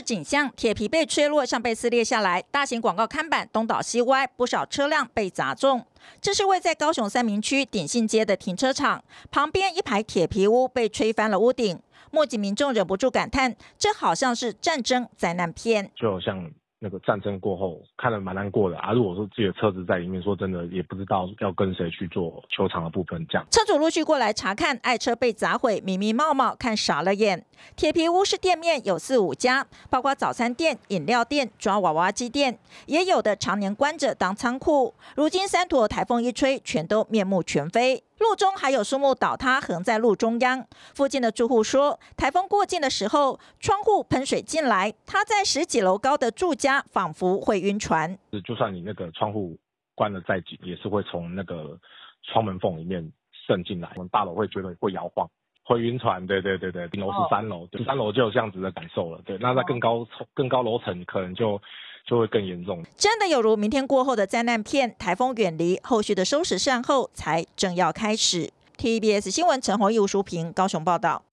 景象，铁皮被吹落，像被撕裂下来；大型广告看板东倒西歪，不少车辆被砸中。这是位在高雄三明区鼎信街的停车场，旁边一排铁皮屋被吹翻了屋顶。目击民众忍不住感叹，这好像是战争灾难片。就像。那个战争过后，看了蛮难过的啊。如果说自己的车子在里面，说真的也不知道要跟谁去做球场的部分。这样，车主陆续过来查看爱车被砸毁，迷迷冒冒看傻了眼。铁皮屋式店面有四五家，包括早餐店、饮料店、抓娃娃机店，也有的常年关着当仓库。如今三坨台风一吹，全都面目全非。路中还有树木倒塌横在路中央。附近的住户说，台风过境的时候，窗户喷水进来，他在十几楼高的住家，仿佛会晕船。就算你那个窗户关了再紧，也是会从那个窗门缝里面渗进来。大楼会觉得会摇晃。会晕船，对对对对，顶楼是三楼，对，三楼就有这样子的感受了。对，那在更高层、更高楼层，可能就就会更严重。真的有如明天过后的灾难片，台风远离，后续的收拾善后才正要开始。TBS 新闻陈宏义、吴淑平，高雄报道。